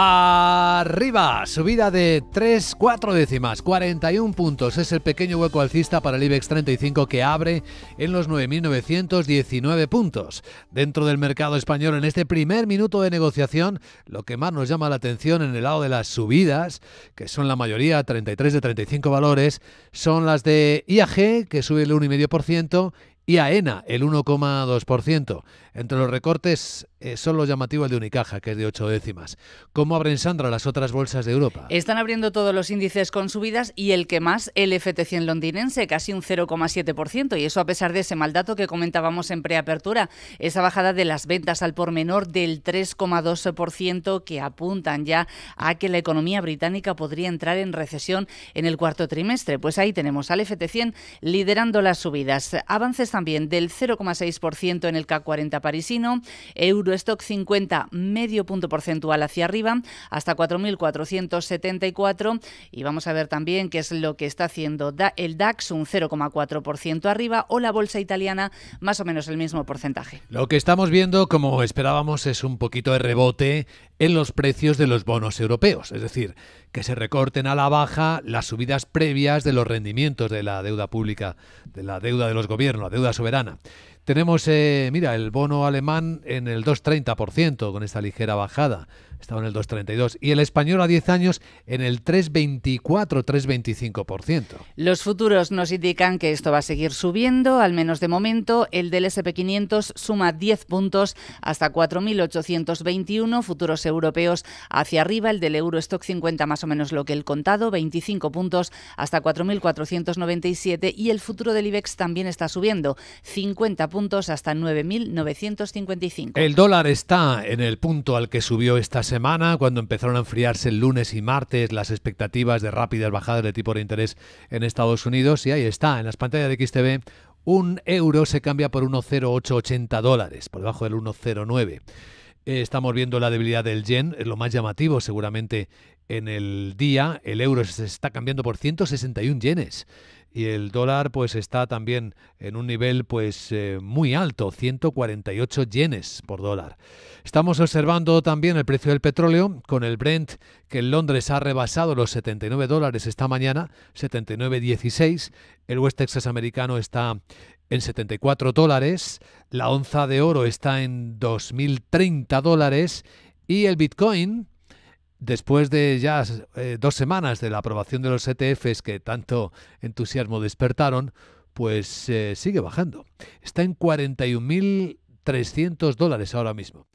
Arriba, subida de 3, 4 décimas, 41 puntos. Es el pequeño hueco alcista para el IBEX 35 que abre en los 9.919 puntos. Dentro del mercado español, en este primer minuto de negociación, lo que más nos llama la atención en el lado de las subidas, que son la mayoría, 33 de 35 valores, son las de IAG, que sube el 1,5%, y AENA, el 1,2%. Entre los recortes eh, son solo llamativo el de Unicaja, que es de ocho décimas. ¿Cómo abren, Sandra, las otras bolsas de Europa? Están abriendo todos los índices con subidas y el que más, el FT100 londinense, casi un 0,7%. Y eso a pesar de ese mal dato que comentábamos en preapertura, esa bajada de las ventas al por menor del 3,2% que apuntan ya a que la economía británica podría entrar en recesión en el cuarto trimestre. Pues ahí tenemos al FT100 liderando las subidas. Avances también del 0,6% en el K40 parisino, euro stock 50 medio punto porcentual hacia arriba hasta 4.474 y vamos a ver también qué es lo que está haciendo el DAX un 0,4% arriba o la bolsa italiana más o menos el mismo porcentaje. Lo que estamos viendo como esperábamos es un poquito de rebote en los precios de los bonos europeos, es decir, se recorten a la baja las subidas previas de los rendimientos de la deuda pública, de la deuda de los gobiernos, la deuda soberana. Tenemos, eh, mira, el bono alemán en el 2,30% con esta ligera bajada, estaba en el 2,32%, y el español a 10 años en el 3,24, 3,25%. Los futuros nos indican que esto va a seguir subiendo, al menos de momento. El del SP500 suma 10 puntos hasta 4.821, futuros europeos hacia arriba, el del Eurostock 50 más o menos menos lo que el contado, 25 puntos hasta 4.497 y el futuro del IBEX también está subiendo, 50 puntos hasta 9.955. El dólar está en el punto al que subió esta semana, cuando empezaron a enfriarse el lunes y martes las expectativas de rápidas bajadas de tipo de interés en Estados Unidos y ahí está, en las pantallas de XTV un euro se cambia por 1,0880 dólares, por debajo del 1,09 estamos viendo la debilidad del yen, es lo más llamativo seguramente en el día. El euro se está cambiando por 161 yenes y el dólar pues está también en un nivel pues eh, muy alto, 148 yenes por dólar. Estamos observando también el precio del petróleo con el Brent que en Londres ha rebasado los 79 dólares esta mañana, 79.16. El West Texas americano está en 74 dólares, la onza de oro está en 2.030 dólares y el Bitcoin, después de ya eh, dos semanas de la aprobación de los ETFs que tanto entusiasmo despertaron, pues eh, sigue bajando. Está en 41.300 dólares ahora mismo.